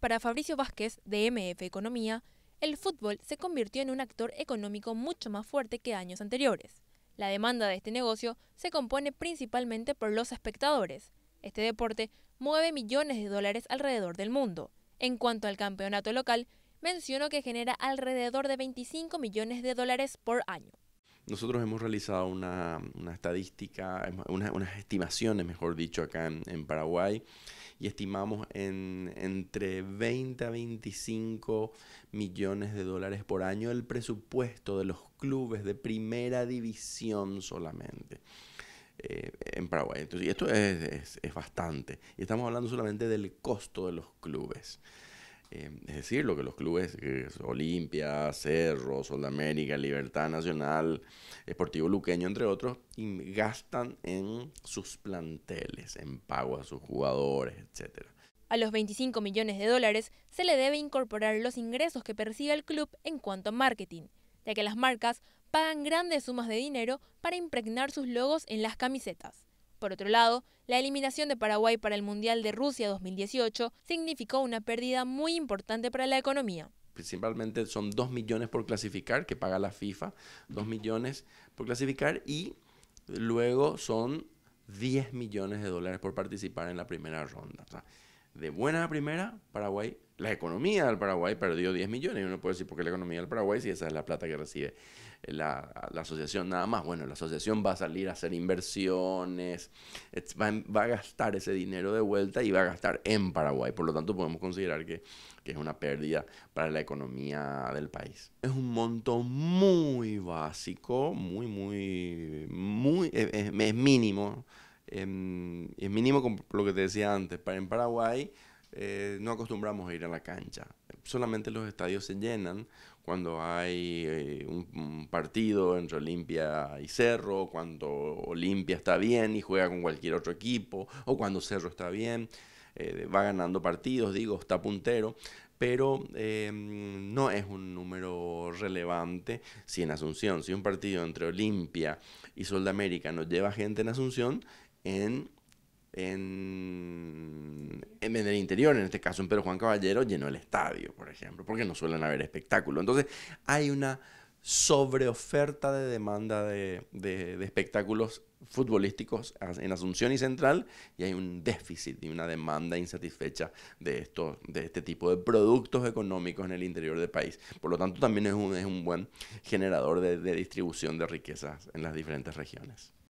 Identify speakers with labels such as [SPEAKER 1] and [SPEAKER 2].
[SPEAKER 1] Para Fabricio Vázquez, de MF Economía, el fútbol se convirtió en un actor económico mucho más fuerte que años anteriores. La demanda de este negocio se compone principalmente por los espectadores. Este deporte mueve millones de dólares alrededor del mundo. En cuanto al campeonato local, mencionó que genera alrededor de 25 millones de dólares por año.
[SPEAKER 2] Nosotros hemos realizado una, estadística, unas estimaciones, mejor dicho, acá en, Paraguay y estimamos en entre 20 a 25 millones de dólares por año el presupuesto de los clubes de primera división solamente. Eh, en Paraguay. Entonces, esto es, es bastante. Y estamos hablando solamente del costo de los clubes. Em, es decir, lo que los clubes eh, Olimpia, Cerro, Sol de América, Libertad Nacional, Esportivo Luqueño, entre otros, gastan en sus planteles, en pago a sus jugadores, etc.
[SPEAKER 1] A los 25 millones de dólares se le debe incorporar los ingresos que percibe el club en cuanto a marketing, ya que las marcas pagan grandes sumas de dinero para impregnar sus logos en las camisetas. Por otro lado, la eliminación de Paraguay para el Mundial de Rusia 2018 significó una pérdida muy importante para la economía
[SPEAKER 2] principalmente son 2 millones por clasificar, que paga la FIFA, 2 millones por clasificar y luego son 10 millones de dólares por participar en la primera ronda de buena primera, Paraguay, la economía del Paraguay perdió 10 millones. Y uno puede decir, ¿por qué la economía del Paraguay si esa es la plata que recibe la, asociación nada más? Bueno, la asociación va a salir a hacer inversiones, va, a gastar ese dinero de vuelta y va a gastar en Paraguay. Por lo tanto, podemos considerar que, es una pérdida para la economía del país. Es un monto muy básico, muy, muy, muy, es mínimo Em, es mínimo con lo que te decía antes. En Paraguay eh, no acostumbramos a ir a la cancha. Solamente los estadios se llenan cuando hay eh, un, partido entre Olimpia y Cerro, cuando Olimpia está bien y juega con cualquier otro equipo, o cuando Cerro está bien, eh, va ganando partidos, digo, está puntero, pero em, no es un número relevante si en Asunción, si un partido entre Olimpia y Sol de nos lleva gente en Asunción, en, el interior, en este caso en Pedro Juan Caballero, llenó el estadio, por ejemplo, porque no suelen haber espectáculos. Entonces hay una sobreoferta de demanda de, espectáculos futbolísticos en Asunción y Central y hay un déficit y una demanda insatisfecha de, esto, de este tipo de productos económicos en el interior del país. Por lo tanto, también es un, es un buen generador de distribución de riquezas en las diferentes regiones.